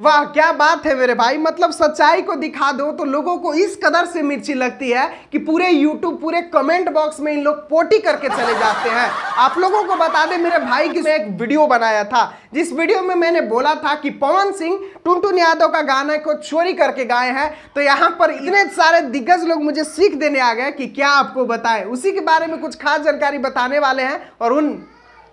वाह क्या बात है मेरे भाई मतलब सच्चाई को दिखा दो तो लोगों को इस कदर से मिर्ची लगती है कि पूरे YouTube पूरे कमेंट बॉक्स में इन लोग पोटी करके चले जाते हैं आप लोगों को बता दें मेरे भाई की मैं एक वीडियो बनाया था जिस वीडियो में मैंने बोला था कि पवन सिंह टुनटुन यादव का गाना को चोरी करके गाए हैं तो यहाँ पर इतने सारे दिग्गज लोग मुझे सीख देने आ गए कि क्या आपको बताएं उसी के बारे में कुछ खास जानकारी बताने वाले हैं और उन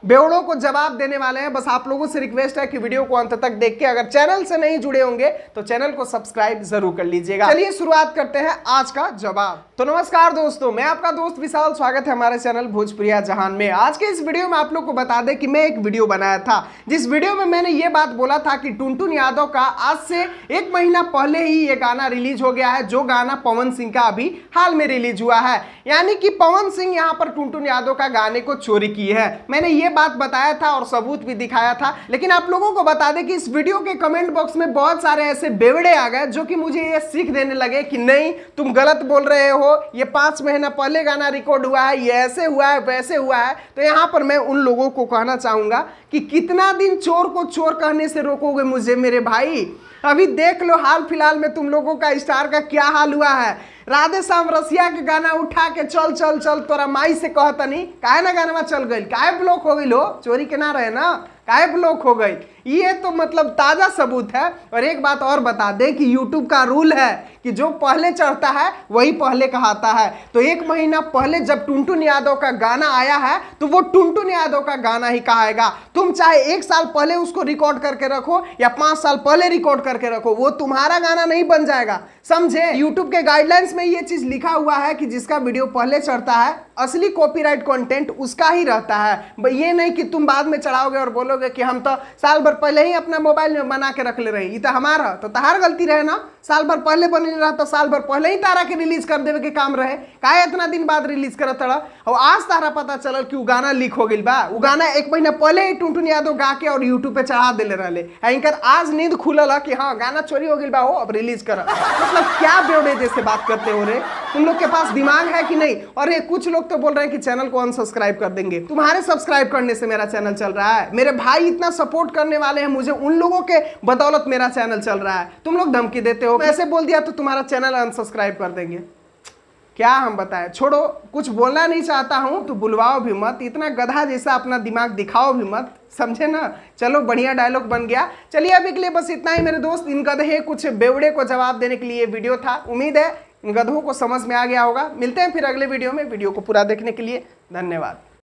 बेवड़ों को जवाब देने वाले हैं बस आप लोगों से रिक्वेस्ट है कि वीडियो को अंत तक देख के अगर चैनल से नहीं जुड़े होंगे तो चैनल को सब्सक्राइब जरूर कर लीजिएगा चलिए शुरुआत करते हैं आज का जवाब तो नमस्कार दोस्तों मैं आपका दोस्त विशाल स्वागत है हमारे चैनल भोजप्रिया जहान में आज के इस वीडियो में आप लोग को बता दें कि मैं एक वीडियो बनाया था जिस वीडियो में मैंने ये बात बोला था कि टुनटुन यादव का आज से एक महीना पहले ही ये गाना रिलीज हो गया है जो गाना पवन सिंह का अभी हाल में रिलीज हुआ है यानी कि पवन सिंह यहाँ पर टुनटुन यादव का गाने को चोरी की है मैंने ये ये बात बताया था और सबूत भी दिखाया था लेकिन आप लोगों को बता दें कि इस वीडियो के कमेंट बॉक्स में बहुत सारे ऐसे बेवड़े आ गए जो कि मुझे ये सीख देने लगे कि नहीं तुम गलत बोल रहे हो ये पांच महीना पहले गाना रिकॉर्ड हुआ है ये ऐसे हुआ है वैसे हुआ है तो यहां पर मैं उन लोगों को कहना चाहूंगा कि कितना दिन चोर को चोर कहने से रोकोगे मुझे मेरे भाई अभी देख लो हाल फिलहाल में तुम लोगों का स्टार का क्या हाल हुआ है राधे श्याम रसिया के गाना उठा के चल चल चल तोरा माई से कहतनी काहे ना गाना चल गई काहे ब्लॉक हो गई हो चोरी के ना रहे ना काहे ब्लॉक हो गई ये तो मतलब ताज़ा सबूत है और एक बात और बता दें कि यूट्यूब का रूल है कि जो पहले चढ़ता है वही पहले कहाता है तो एक महीना पहले जब टुनटुन यादव का गाना आया है तो वो टुनटुन यादव का गाना ही कहाएगा तुम चाहे एक साल पहले उसको रिकॉर्ड करके रखो या पाँच साल पहले रिकॉर्ड करके रखो वो तुम्हारा गाना नहीं बन जाएगा समझे यूट्यूब के गाइडलाइंस में ये चीज़ लिखा हुआ है कि जिसका वीडियो पहले चढ़ता है असली कॉपीराइट कंटेंट उसका ही रहता है ये नहीं कि तुम बाद में चढ़ाओगे और बोलोगे कि हम तो साल भर पहले ही अपना मोबाइल में बना के रख ले रही तो हमारा तो तहार गलती रहे ना साल भर पहले बन रहा तो साल भर पहले ही तारा के रिलीज कर देवे के काम रहे का इतना दिन बाद रिलीज कर और आज तारा पता चल कि गाना लीक हो गई बा गाना एक महीना पहले ही टुनटुन यादव गा के और यूट्यूब पे चढ़ा दिले रहे इनका आज नींद खुलल है कि हाँ गाना चोरी हो गई बा हो अब रिलीज कर मतलब क्या बेवड़े जैसे बात करते हो रे तुम लोग के पास दिमाग है कि नहीं और ये कुछ लोग तो बोल रहे हैं कि चैनल को अनसब्सक्राइब कर देंगे तुम्हारे सब्सक्राइब करने से मेरा चैनल चल रहा है मेरे भाई इतना सपोर्ट करने वाले वाले हैं मुझे उन लोगों के बदौलत मेरा चैनल चल रहा है तुम लोग धमकी देते हो ऐसे बोल दिया तो तुम्हारा चैनल अनसब्सक्राइब कर देंगे क्या हम बताएं छोड़ो कुछ बोलना नहीं चाहता हूँ तो बुलवाओ भी मत इतना गधा जैसा अपना दिमाग दिखाओ भी मत समझे ना चलो बढ़िया डायलॉग बन गया चलिए अभी के लिए बस इतना ही मेरे दोस्त इन गधे कुछ बेवड़े को जवाब देने के लिए वीडियो था उम्मीद है इन गधों को समझ में आ गया होगा मिलते हैं फिर अगले वीडियो में वीडियो को पूरा देखने के लिए धन्यवाद